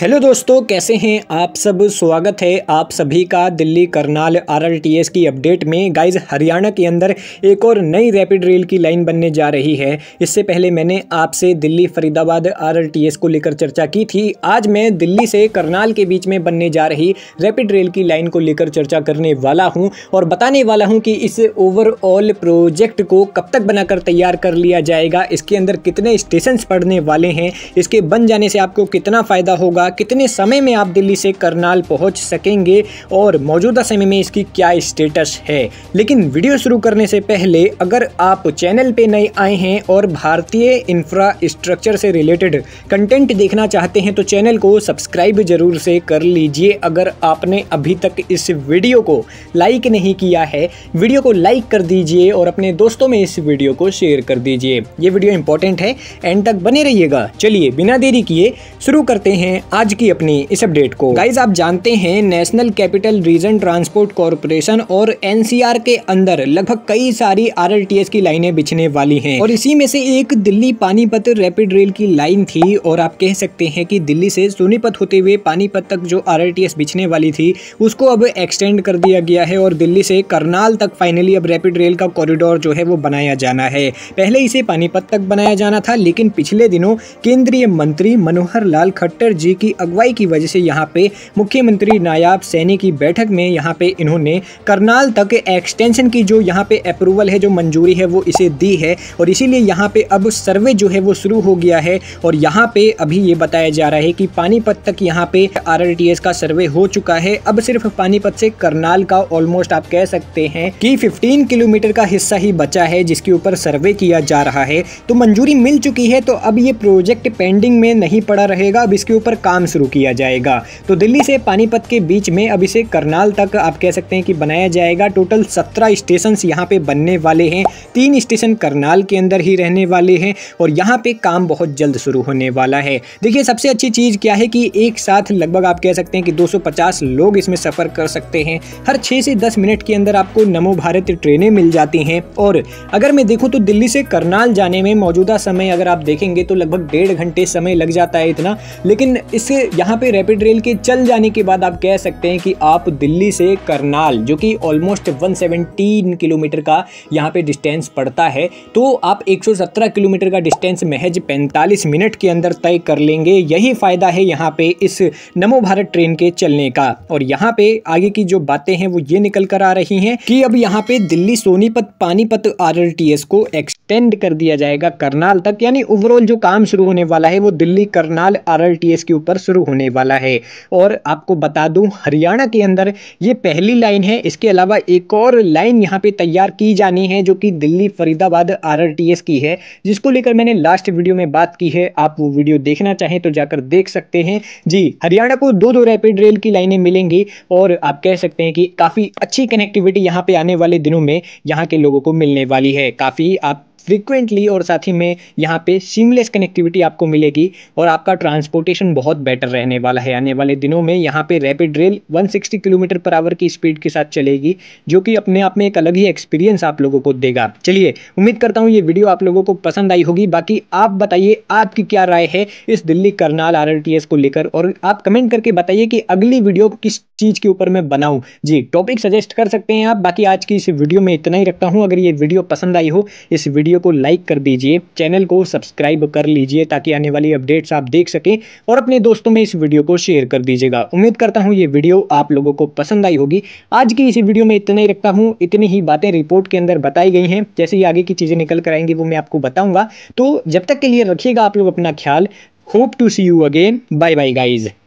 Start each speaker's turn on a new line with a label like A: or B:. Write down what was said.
A: hello दोस्तों कैसे हैं आप सब स्वागत है आप सभी का दिल्ली करनाल आरएलटीएस की अपडेट में गाइस हरियाणा के अंदर एक और नई रैपिड रेल की लाइन बनने जा रही है इससे पहले मैंने आपसे दिल्ली फरीदाबाद आरएलटीएस को लेकर चर्चा की थी आज मैं दिल्ली से करनाल के बीच में बनने जा रही रैपिड रेल की लाइन को लेकर चर्चा करने वाला हूँ और बताने वाला हूँ कि इस ओवरऑल प्रोजेक्ट को कब तक बनाकर तैयार कर लिया जाएगा इसके अंदर कितने स्टेशन पड़ने वाले हैं इसके बन जाने से आपको कितना फ़ायदा होगा कितने समय में आप दिल्ली से करनाल पहुंच सकेंगे और मौजूदा समय में इसकी क्या स्टेटस है लेकिन वीडियो शुरू करने से पहले अगर आप चैनल पे नए आए हैं और भारतीय इंफ्रास्ट्रक्चर से रिलेटेड कंटेंट देखना चाहते हैं तो चैनल को सब्सक्राइब जरूर से कर लीजिए अगर आपने अभी तक इस वीडियो को लाइक नहीं किया है वीडियो को लाइक कर दीजिए और अपने दोस्तों में इस वीडियो को शेयर कर दीजिए ये वीडियो इंपॉर्टेंट है एंड तक बने रहिएगा चलिए बिना देरी किए शुरू करते हैं आज की अपनी इस अपडेट को गाइज आप जानते हैं national capital region transport corporation और एनसीआर के अंदर लगभग कई सारी आरएलटीएस की लाइनें बिछने वाली हैं और इसी में से एक दिल्ली पानीपत रैपिड रेल की लाइन थी और आप कह सकते हैं कि दिल्ली से सोनीपत होते हुए पानीपत तक जो आर बिछने वाली थी उसको अब एक्सटेंड कर दिया गया है और दिल्ली से करनाल तक फाइनली अब रैपिड रेल का कॉरिडोर जो है वो बनाया जाना है पहले इसे पानीपत तक बनाया जाना था लेकिन पिछले दिनों केंद्रीय मंत्री मनोहर लाल खट्टर जी की की अगुवाई की वजह से यहाँ पे मुख्यमंत्री नायाब सैनी की बैठक में यहाँ पे इन्होंने करनाल तक एक्सटेंशन की जो यहाँ पे अप्रूवल है जो मंजूरी है वो इसे दी है और इसीलिए यहाँ पे अब सर्वे जो है वो शुरू हो गया है और यहाँ पे अभी ये बताया जा रहा है कि पानीपत तक यहाँ पे आर का सर्वे हो चुका है अब सिर्फ पानीपत से करनाल का ऑलमोस्ट आप कह सकते हैं कि फिफ्टीन किलोमीटर का हिस्सा ही बचा है जिसके ऊपर सर्वे किया जा रहा है तो मंजूरी मिल चुकी है तो अब ये प्रोजेक्ट पेंडिंग में नहीं पड़ा रहेगा अब इसके ऊपर काम काम शुरू किया जाएगा तो दिल्ली से पानीपत के बीच में अब इसे करनाल तक आप कह सकते हैं कि बनाया जाएगा टोटल सत्रह स्टेशन यहाँ पे बनने वाले हैं तीन स्टेशन करनाल के अंदर ही रहने वाले हैं और यहाँ पे काम बहुत जल्द शुरू होने वाला है देखिए सबसे अच्छी चीज़ क्या है कि एक साथ लगभग आप कह सकते हैं कि 250 लोग इसमें सफ़र कर सकते हैं हर 6 से 10 मिनट के अंदर आपको नमो भारत ट्रेनें मिल जाती हैं और अगर मैं देखूँ तो दिल्ली से करनाल जाने में मौजूदा समय अगर आप देखेंगे तो लगभग डेढ़ घंटे समय लग जाता है इतना लेकिन इससे यहाँ पे रैपिड रेल के चल जाने के बाद आप कह सकते हैं कि आप दिल्ली से करनाल जो कि ऑलमोस्ट 117 किलोमीटर का यहाँ पे डिस्टेंस पड़ता है तो आप 117 किलोमीटर का डिस्टेंस महज 45 मिनट के अंदर तय कर लेंगे यही फ़ायदा है यहाँ पे इस नमो भारत ट्रेन के चलने का और यहाँ पे आगे की जो बातें हैं वो ये निकल कर आ रही हैं कि अब यहाँ पे दिल्ली सोनीपत पानीपत आर को एक्सटेंड कर दिया जाएगा करनाल तक यानी ओवरऑल जो काम शुरू होने वाला है वो दिल्ली करनाल आर के ऊपर पर शुरू होने वाला है और आपको बता दूं हरियाणा के अंदर ये पहली लाइन है इसके अलावा एक और लाइन यहाँ पे तैयार की जानी है जो कि दिल्ली फरीदाबाद आर की है जिसको लेकर मैंने लास्ट वीडियो में बात की है आप वो वीडियो देखना चाहें तो जाकर देख सकते हैं जी हरियाणा को दो दो रैपिड रेल की लाइनें मिलेंगी और आप कह सकते हैं कि काफ़ी अच्छी कनेक्टिविटी यहाँ पे आने वाले दिनों में यहाँ के लोगों को मिलने वाली है काफ़ी आप फ्रिक्वेंटली और साथ ही में यहाँ पे सीमलेस कनेक्टिविटी आपको मिलेगी और आपका ट्रांसपोर्टेशन बहुत बेटर रहने वाला है आने वाले दिनों में यहाँ पे rapid rail 160 kilometre per hour की स्पीड के साथ चलेगी जो कि अपने आप में एक अलग ही एक्सपीरियंस आप लोगों को देगा चलिए उम्मीद करता हूँ ये वीडियो आप लोगों को पसंद आई होगी बाकी आप बताइए आपकी क्या राय है इस दिल्ली करनाल आर को लेकर और आप कमेंट करके बताइए कि अगली वीडियो किस चीज़ के ऊपर मैं बनाऊँ जी टॉपिक सजेस्ट कर सकते हैं आप बाकी आज की इस वीडियो में इतना ही रखता हूँ अगर ये वीडियो पसंद आई हो इस वीडियो वीडियो को लाइक कर दीजिए चैनल को सब्सक्राइब कर लीजिए ताकि आने वाली अपडेट्स आप देख सकें और अपने दोस्तों में इस वीडियो को शेयर कर दीजिएगा उम्मीद करता हूँ ये वीडियो आप लोगों को पसंद आई होगी आज की इस वीडियो में इतना ही रखता हूँ इतनी ही बातें रिपोर्ट के अंदर बताई गई हैं जैसे ही आगे की चीज़ें निकल कर आएंगी वो मैं आपको बताऊँगा तो जब तक के लिए रखिएगा आप लोग अपना ख्याल hope to see you again bye bye guys